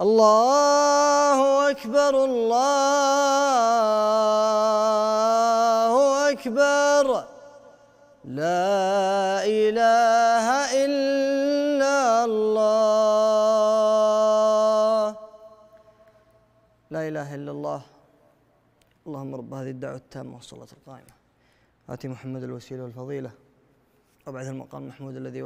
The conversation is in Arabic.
الله أكبر الله أكبر لا إله إلا الله لا إله إلا الله اللهم رب هذه الدعوة التامة والصلاة القائمة آتي محمد الوسيلة والفضيلة وبعد المقام المحمود الذي